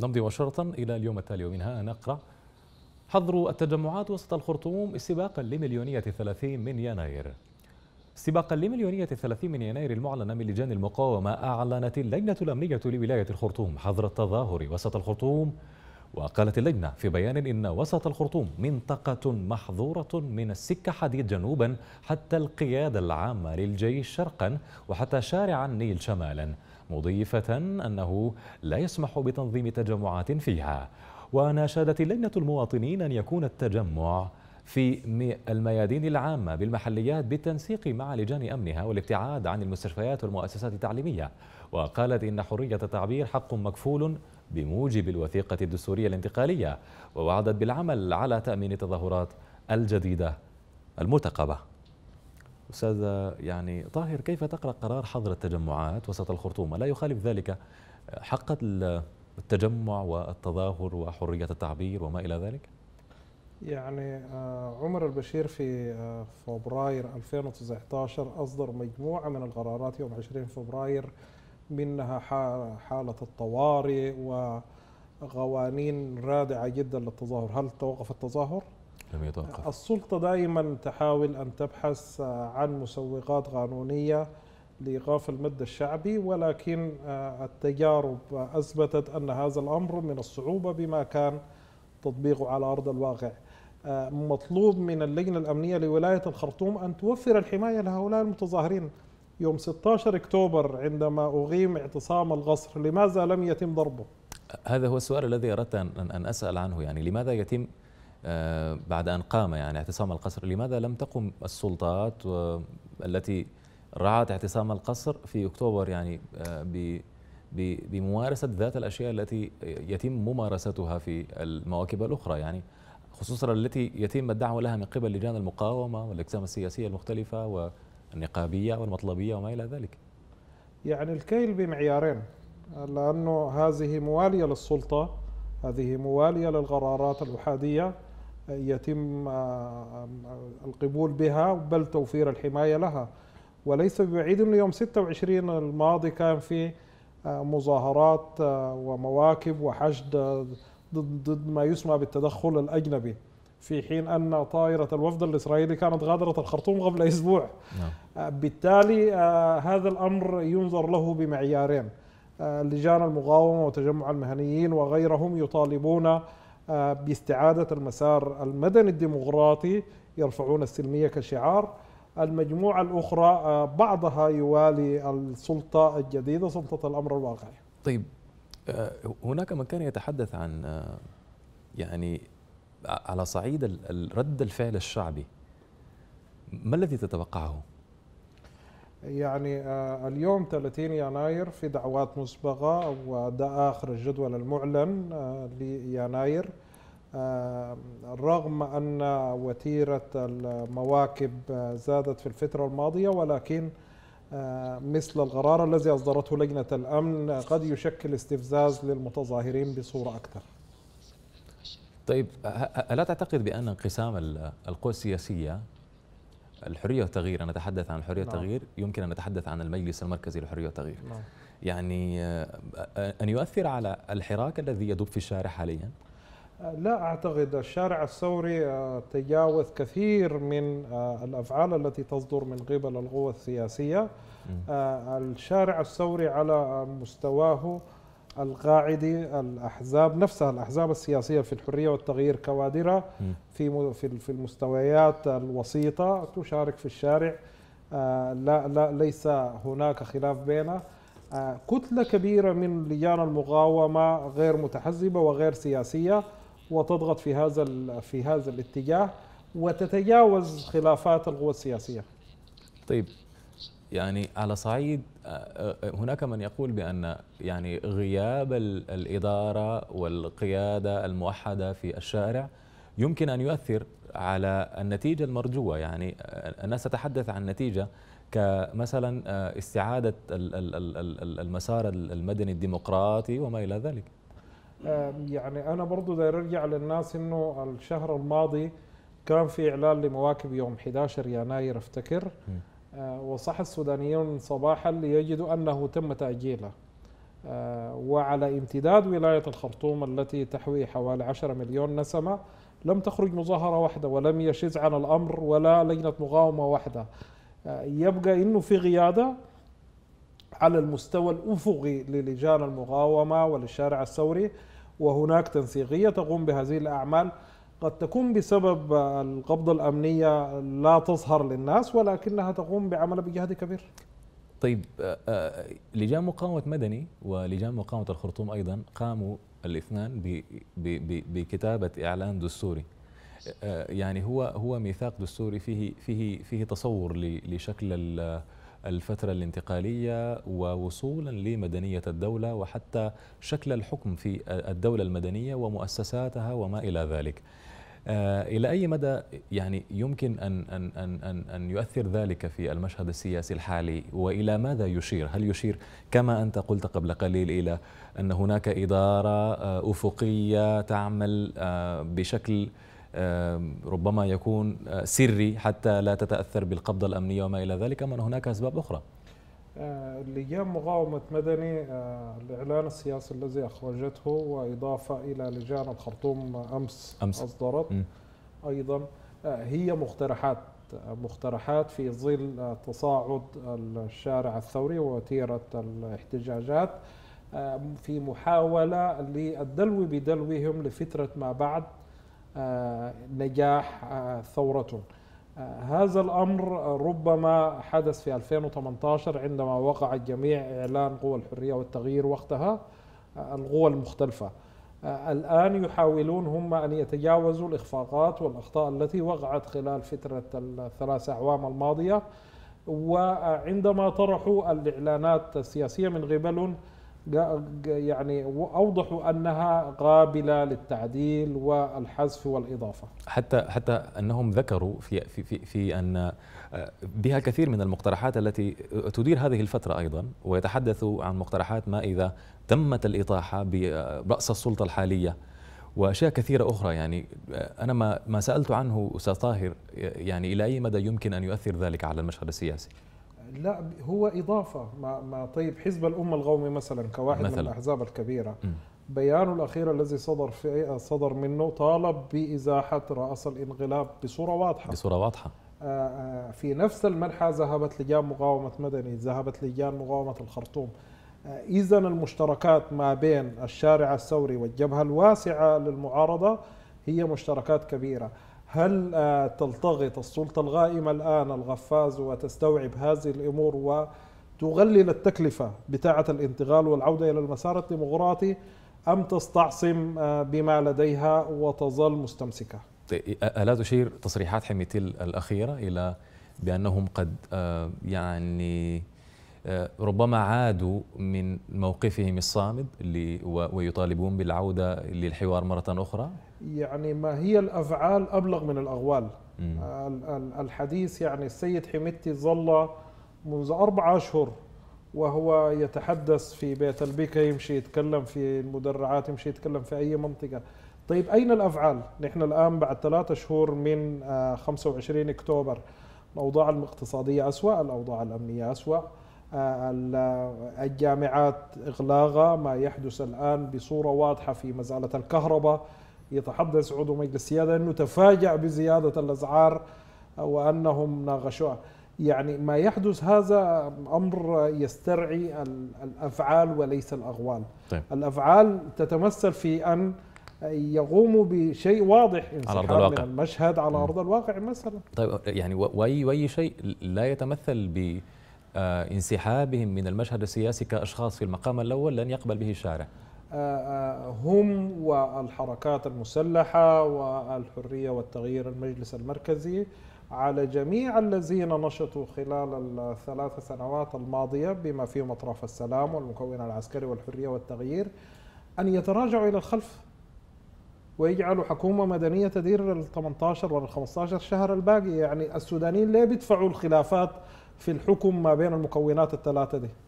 نمضي مباشرة إلى اليوم التالي ومنها نقرأ حظر التجمعات وسط الخرطوم سباقا لمليونية 30 من يناير سباقا لمليونية 30 من يناير المعلنة من لجان المقاومة أعلنت اللجنة الأمنية لولاية الخرطوم حظر التظاهر وسط الخرطوم وقالت اللجنة في بيان إن وسط الخرطوم منطقة محظورة من السكة حديد جنوبا حتى القيادة العامة للجيش شرقا وحتى شارع النيل شمالا مضيفة أنه لا يسمح بتنظيم تجمعات فيها وناشدت لجنة المواطنين أن يكون التجمع في الميادين العامة بالمحليات بالتنسيق مع لجان أمنها والابتعاد عن المستشفيات والمؤسسات التعليمية وقالت إن حرية التعبير حق مكفول بموجب الوثيقة الدستورية الانتقالية ووعدت بالعمل على تأمين التظاهرات الجديدة المرتقبة أستاذ يعني طاهر كيف تقرأ قرار حظر التجمعات وسط الخرطوم لا يخالف ذلك حق التجمع والتظاهر وحرية التعبير وما إلى ذلك يعني آه، عمر البشير في آه، فبراير 2019 أصدر مجموعة من القرارات يوم 20 فبراير منها حالة الطوارئ وقوانين رادعة جدا للتظاهر هل توقف التظاهر؟ لم يتوقف السلطة دائما تحاول أن تبحث آه، عن مسوغات قانونية لإيقاف المد الشعبي ولكن آه، التجارب آه، أثبتت أن هذا الأمر من الصعوبة بما كان تطبيقه على أرض الواقع مطلوب من اللجنة الأمنية لولاية الخرطوم أن توفر الحماية لهؤلاء المتظاهرين يوم 16 أكتوبر عندما أقيم اعتصام القصر لماذا لم يتم ضربه؟ هذا هو السؤال الذي أردت أن أسأل عنه يعني لماذا يتم آه، بعد أن قام يعني اعتصام القصر لماذا لم تقم السلطات التي رعت اعتصام القصر في أكتوبر يعني آه، بممارسة ذات الأشياء التي يتم ممارستها في المواكب الأخرى يعني خصوصا التي يتم الدعوة لها من قبل لجان المقاومة والأجسام السياسية المختلفة والنقابية والمطلبية وما إلى ذلك يعني الكيل بمعيارين لأنه هذه موالية للسلطة هذه موالية للقرارات الأحادية يتم آه، آه، القبول بها بل توفير الحماية لها وليس ببعيد أنه يوم 26 الماضي كان في آه، مظاهرات ومواكب وحشد ضد ما يسمى بالتدخل الأجنبي في حين أن طائرة الوفد الإسرائيلي كانت غادرت الخرطوم قبل أسبوع نعم. بالتالي هذا الأمر ينظر له بمعيارين لجان المقاومة وتجمع المهنيين وغيرهم يطالبون آه، باستعادة المسار المدني الديمقراطي يرفعون السلمية كشعار المجموعة الأخرى آه، بعضها يوالي السلطة الجديدة سلطة الأمر الواقعي طيب آه، هناك من كان يتحدث عن يعني على صعيد رد الفعل الشعبي ما الذي تتوقعه؟ يعني آه، اليوم 30 يناير في دعوات مسبقة وده آخر الجدول المعلن آه، ليناير آه، رغم أن وتيرة المواكب زادت في الفترة الماضية ولكن مثل القرار الذي أصدرته لجنة الأمن قد يشكل استفزاز للمتظاهرين بصورة أكثر طيب ألا تعتقد بأن انقسام القوى السياسية الحريه والتغيير انا اتحدث عن الحريه نعم. والتغيير يمكن ان نتحدث عن المجلس المركزي للحريه والتغيير نعم. يعني آه، ان يؤثر على الحراك الذي يدب في الشارع حاليا آه، لا اعتقد الشارع الثوري آه، تجاوز كثير من الافعال التي تصدر من قبل القوى السياسيه الشارع الثوري على مستواه القاعدة الأحزاب نفسها الأحزاب السياسية في الحرية والتغيير كوادرة في في المستويات الوسيطة تشارك في الشارع آه، لا لا ليس هناك خلاف بينها آه، كتلة كبيرة من لجان المقاومة غير متحزبة وغير سياسية وتضغط في هذا في هذا الاتجاه وتتجاوز خلافات القوى السياسية. طيب يعني على صعيد آه، آه، هناك من يقول بأن يعني غياب الإدارة والقيادة الموحدة في الشارع يمكن أن يؤثر على النتيجة المرجوة يعني آه، الناس تتحدث عن نتيجة كمثلا استعادة المسار المدني الديمقراطي وما إلى ذلك يعني أنا برضو داير أرجع للناس أنه الشهر الماضي كان في إعلان لمواكب يوم 11 يناير أفتكر م. آه، وصح السودانيون صباحا ليجدوا أنه تم تأجيله آه، وعلى امتداد ولاية الخرطوم التي تحوي حوالي 10 مليون نسمة لم تخرج مظاهرة واحدة ولم يشز عن الأمر ولا لجنة مقاومة واحدة آه، يبقى أنه في قيادة على المستوى الأفقي للجان المقاومة وللشارع الثوري وهناك تنسيقية تقوم بهذه الأعمال قد تكون بسبب القبضة الأمنية لا تظهر للناس ولكنها تقوم بعمل بجهد كبير طيب آه، آه، لجان مقاومة مدني ولجان مقاومة الخرطوم أيضا قاموا الاثنان بكتابة إعلان دستوري آه، يعني هو هو ميثاق دستوري فيه فيه فيه تصور لشكل الفترة الانتقالية ووصولا لمدنية الدولة وحتى شكل الحكم في الدولة المدنية ومؤسساتها وما إلى ذلك آه، إلى أي مدى يعني يمكن أن, أن, أن, أن, أن يؤثر ذلك في المشهد السياسي الحالي وإلى ماذا يشير؟ هل يشير كما أنت قلت قبل قليل إلى أن هناك إدارة آه، أفقية تعمل آه، بشكل ربما يكون آه، سري حتى لا تتأثر بالقبضة الأمنية وما إلى ذلك من هناك أسباب أخرى آه، لجان مقاومة مدني آه، الإعلان السياسي الذي أخرجته وإضافة إلى لجان الخرطوم أمس, أمس. أصدرت م. أيضا هي مقترحات مقترحات في ظل تصاعد الشارع الثوري وتيرة الاحتجاجات في محاولة للدلو بدلوهم لفترة ما بعد آه، نجاح آه، ثورته آه، هذا الأمر ربما حدث في 2018 عندما وقع الجميع إعلان قوى الحرية والتغيير وقتها القوى المختلفة الآن يحاولون هم أن يتجاوزوا الإخفاقات والأخطاء التي وقعت خلال فترة الثلاث أعوام الماضية وعندما طرحوا الإعلانات السياسية من قبلهم يعني اوضحوا انها قابله للتعديل والحذف والاضافه حتى حتى انهم ذكروا في في في, في ان آه، بها كثير من المقترحات التي تدير هذه الفتره ايضا ويتحدثوا عن مقترحات ما اذا تمت الاطاحه براس السلطه الحاليه واشياء كثيره اخرى يعني آه، انا ما ما سالت عنه استاذ طاهر يعني الى اي مدى يمكن ان يؤثر ذلك على المشهد السياسي؟ لا هو اضافه ما, ما طيب حزب الامه القومي مثلا كواحد مثلا. من الاحزاب الكبيره م. بيانه الاخير الذي صدر في صدر منه طالب بازاحه راس الانقلاب بصوره واضحه بصوره واضحه آه، آه، في نفس المنحى ذهبت لجان مقاومه مدني ذهبت لجان مقاومه الخرطوم آه، اذا المشتركات ما بين الشارع الثوري والجبهه الواسعه للمعارضه هي مشتركات كبيره هل آه، تلتغط السلطة الغائمة الآن الغفاز وتستوعب هذه الأمور وتغلل التكلفة بتاعة الانتقال والعودة إلى المسار الديمقراطي أم تستعصم آه، بما لديها وتظل مستمسكة؟ طيب، ألا تشير تصريحات حميتيل الأخيرة إلى بأنهم قد آه، يعني آه، ربما عادوا من موقفهم الصامد اللي ويطالبون بالعودة للحوار مرة أخرى يعني ما هي الأفعال أبلغ من الأغوال آه، الحديث يعني السيد حميتي ظل منذ أربع أشهر وهو يتحدث في بيت البيكا يمشي يتكلم في المدرعات يمشي يتكلم في أي منطقة طيب أين الأفعال؟ نحن الآن بعد ثلاثة شهور من 25 آه، أكتوبر الأوضاع الاقتصادية أسوأ الأوضاع الأمنية أسوأ الجامعات إغلاقها ما يحدث الآن بصورة واضحة في مسألة الكهرباء يتحدث عضو مجلس السيادة أنه تفاجأ بزيادة الأسعار وأنهم ناقشوها يعني ما يحدث هذا أمر يسترعي الأفعال وليس الأغوال طيب. الأفعال تتمثل في أن يقوموا بشيء واضح على أرض الواقع. من المشهد على أرض الواقع مثلا طيب يعني وأي, وأي شيء لا يتمثل ب آه، انسحابهم من المشهد السياسي كأشخاص في المقام الأول لن يقبل به الشارع آه، آه، هم والحركات المسلحة والحرية والتغيير المجلس المركزي على جميع الذين نشطوا خلال الثلاث سنوات الماضية بما فيهم أطراف السلام والمكون العسكري والحرية والتغيير أن يتراجعوا إلى الخلف ويجعلوا حكومة مدنية تدير ال 18 وال 15 شهر الباقي يعني السودانيين ليه بيدفعوا الخلافات في الحكم ما بين المكونات الثلاثة دي